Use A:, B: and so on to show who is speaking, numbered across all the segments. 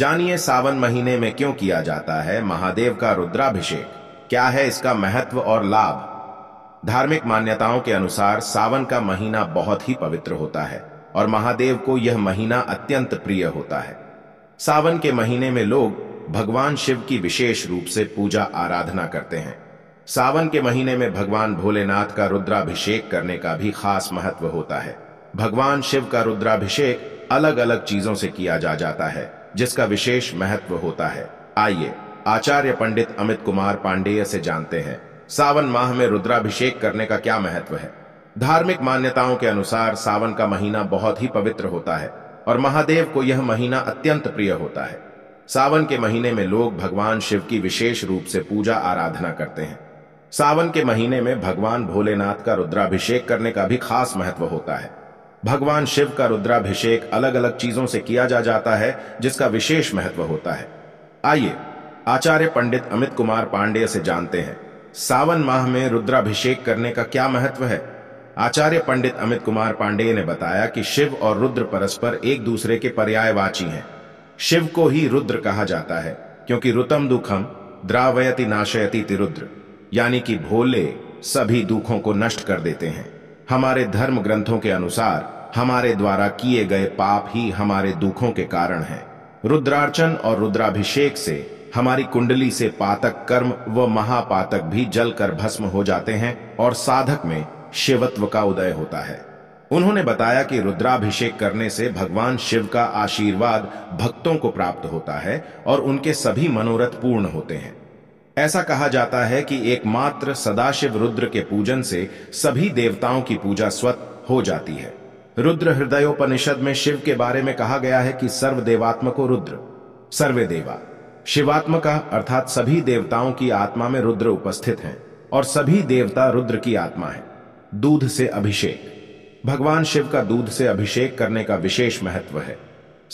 A: जानिए सावन महीने में क्यों किया जाता है महादेव का रुद्राभिषेक क्या है इसका महत्व और लाभ धार्मिक मान्यताओं के अनुसार सावन का महीना बहुत ही पवित्र होता है और महादेव को यह महीना अत्यंत प्रिय होता है सावन के महीने में लोग भगवान शिव की विशेष रूप से पूजा आराधना करते हैं सावन के महीने में भगवान भोलेनाथ का रुद्राभिषेक करने का भी खास महत्व होता है भगवान शिव का रुद्राभिषेक अलग अलग चीजों से किया जा जाता है जिसका विशेष महत्व होता है आइए आचार्य पंडित अमित कुमार पांडेय से जानते हैं सावन माह में रुद्राभिषेक करने का क्या महत्व है धार्मिक मान्यताओं के अनुसार सावन का महीना बहुत ही पवित्र होता है और महादेव को यह महीना अत्यंत प्रिय होता है सावन के महीने में लोग भगवान शिव की विशेष रूप से पूजा आराधना करते हैं सावन के महीने में भगवान भोलेनाथ का रुद्राभिषेक करने का भी खास महत्व होता है भगवान शिव का रुद्राभिषेक अलग अलग चीजों से किया जा जाता है जिसका विशेष महत्व होता है आइए आचार्य पंडित अमित कुमार पांडेय से जानते हैं सावन माह में रुद्राभिषेक करने का क्या महत्व है आचार्य पंडित अमित कुमार पांडेय ने बताया कि शिव और रुद्र परस्पर एक दूसरे के पर्यायवाची हैं शिव को ही रुद्र कहा जाता है क्योंकि रुतम दुखम द्रावयति नाशयति तिरुद्र यानी कि भोले सभी दुखों को नष्ट कर देते हैं हमारे धर्म ग्रंथों के अनुसार हमारे द्वारा किए गए पाप ही हमारे दुखों के कारण हैं। रुद्रार्चन और रुद्राभिषेक से हमारी कुंडली से पातक कर्म व महापातक भी जलकर भस्म हो जाते हैं और साधक में शिवत्व का उदय होता है उन्होंने बताया कि रुद्राभिषेक करने से भगवान शिव का आशीर्वाद भक्तों को प्राप्त होता है और उनके सभी मनोरथ पूर्ण होते हैं ऐसा कहा जाता है कि एकमात्र सदाशिव रुद्र के पूजन से सभी देवताओं की पूजा स्वत हो जाती है रुद्र हृदयोपनिषद में शिव के बारे में कहा गया है कि सर्व देवात्मको रुद्र सर्वे देवा शिवात्मका अर्थात सभी देवताओं की आत्मा में रुद्र उपस्थित हैं और सभी देवता रुद्र की आत्मा है दूध से अभिषेक भगवान शिव का दूध से अभिषेक करने का विशेष महत्व है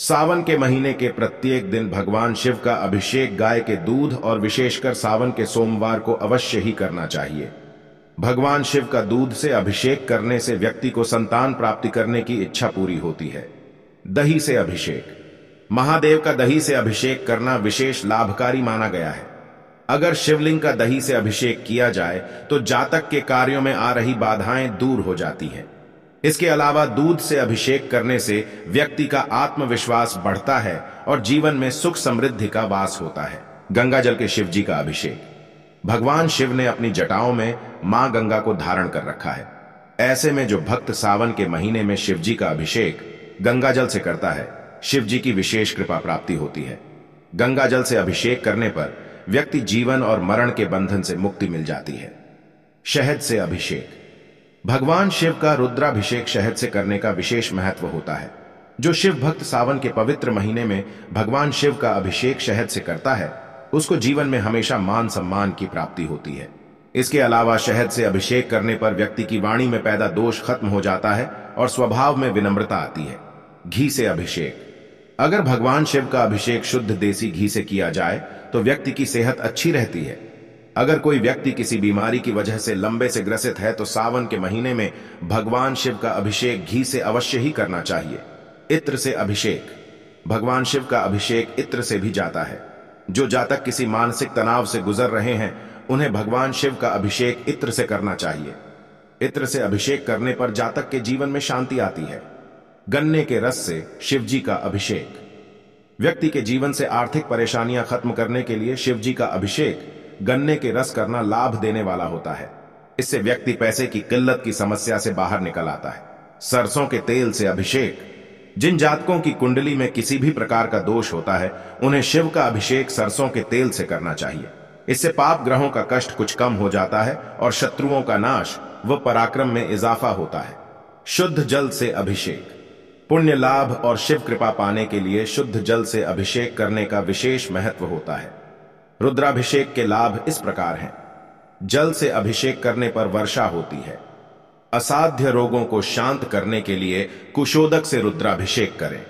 A: सावन के महीने के प्रत्येक दिन भगवान शिव का अभिषेक गाय के दूध और विशेषकर सावन के सोमवार को अवश्य ही करना चाहिए भगवान शिव का दूध से अभिषेक करने से व्यक्ति को संतान प्राप्ति करने की इच्छा पूरी होती है दही से अभिषेक महादेव का दही से अभिषेक करना विशेष लाभकारी माना गया है अगर शिवलिंग का दही से अभिषेक किया जाए तो जातक के कार्यों में आ रही बाधाएं दूर हो जाती हैं इसके अलावा दूध से अभिषेक करने से व्यक्ति का आत्मविश्वास बढ़ता है और जीवन में सुख समृद्धि का वास होता है गंगा के शिव जी का अभिषेक भगवान शिव ने अपनी जटाओं में मां गंगा को धारण कर रखा है ऐसे में जो भक्त सावन के महीने में शिव जी का अभिषेक गंगा जल से करता है शिव जी की विशेष कृपा प्राप्ति होती है गंगा जल से अभिषेक करने पर व्यक्ति जीवन और मरण के बंधन से मुक्ति मिल जाती है शहद से अभिषेक भगवान शिव का रुद्राभिषेक शहद से करने का विशेष महत्व होता है जो शिव भक्त सावन के पवित्र महीने में भगवान शिव का अभिषेक शहद से करता है उसको जीवन में हमेशा मान सम्मान की प्राप्ति होती है इसके अलावा शहद से अभिषेक करने पर व्यक्ति की वाणी में पैदा दोष खत्म हो जाता है और स्वभाव में विनम्रता आती है घी से अभिषेक अगर भगवान शिव का अभिषेक शुद्ध देसी घी से किया जाए तो व्यक्ति की सेहत अच्छी रहती है अगर कोई व्यक्ति किसी बीमारी की वजह से लंबे से ग्रसित है तो सावन के महीने में भगवान शिव का अभिषेक घी से अवश्य ही करना चाहिए इत्र से अभिषेक भगवान शिव का अभिषेक इत्र से भी जाता है जो जातक किसी मानसिक तनाव से गुजर रहे हैं उन्हें भगवान शिव का अभिषेक इत्र से करना चाहिए इत्र से अभिषेक करने पर जातक के जीवन में शांति आती है गन्ने के रस से शिवजी का अभिषेक व्यक्ति के जीवन से आर्थिक परेशानियां खत्म करने के लिए शिवजी का अभिषेक गन्ने के रस करना लाभ देने वाला होता है इससे व्यक्ति पैसे की किल्लत की समस्या से बाहर निकल आता है सरसों के तेल से अभिषेक जिन जातकों की कुंडली में किसी भी प्रकार का दोष होता है उन्हें शिव का अभिषेक सरसों के तेल से करना चाहिए इससे पाप ग्रहों का कष्ट कुछ कम हो जाता है और शत्रुओं का नाश व पराक्रम में इजाफा होता है शुद्ध जल से अभिषेक पुण्य लाभ और शिव कृपा पाने के लिए शुद्ध जल से अभिषेक करने का विशेष महत्व होता है रुद्राभिषेक के लाभ इस प्रकार हैं जल से अभिषेक करने पर वर्षा होती है असाध्य रोगों को शांत करने के लिए कुशोदक से रुद्राभिषेक करें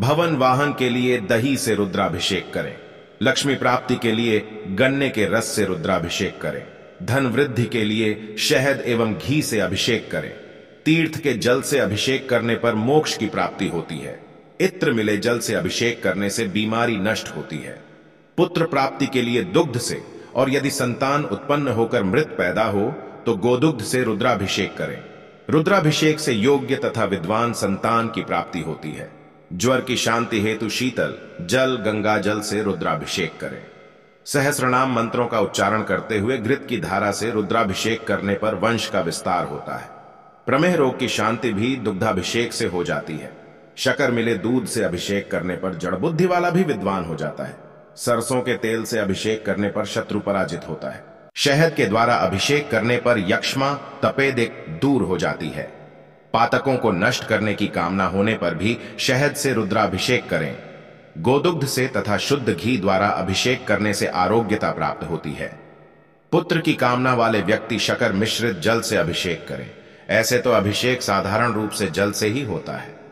A: भवन वाहन के लिए दही से रुद्राभिषेक करें लक्ष्मी प्राप्ति के लिए गन्ने के रस से रुद्राभिषेक करें धन वृद्धि के लिए शहद एवं घी से अभिषेक करें तीर्थ के जल से अभिषेक करने पर मोक्ष की प्राप्ति होती है इत्र मिले जल से अभिषेक करने से बीमारी नष्ट होती है पुत्र प्राप्ति के लिए दुग्ध से और यदि संतान उत्पन्न होकर मृत पैदा हो तो गोदुग्ध से रुद्राभिषेक करें रुद्राभिषेक से योग्य तथा विद्वान संतान की प्राप्ति होती है ज्वर की शांति हेतु शीतल जल गंगा जल से रुद्राभिषेक करें सहस्रनाम मंत्रों का उच्चारण करते हुए घृत की धारा से रुद्राभिषेक करने पर वंश का विस्तार होता है प्रमेह रोग की शांति भी दुग्धाभिषेक से हो जाती है शकर मिले दूध से अभिषेक करने पर जड़बुद्धि वाला भी विद्वान हो जाता है सरसों के तेल से अभिषेक करने पर शत्रु पराजित होता है शहद के द्वारा अभिषेक करने पर यक्षमा तपेदिक दूर हो जाती है पातकों को नष्ट करने की कामना होने पर भी शहद से रुद्राभिषेक करें गोदुग्ध से तथा शुद्ध घी द्वारा अभिषेक करने से आरोग्यता प्राप्त होती है पुत्र की कामना वाले व्यक्ति शकर मिश्रित जल से अभिषेक करें ऐसे तो अभिषेक साधारण रूप से जल से ही होता है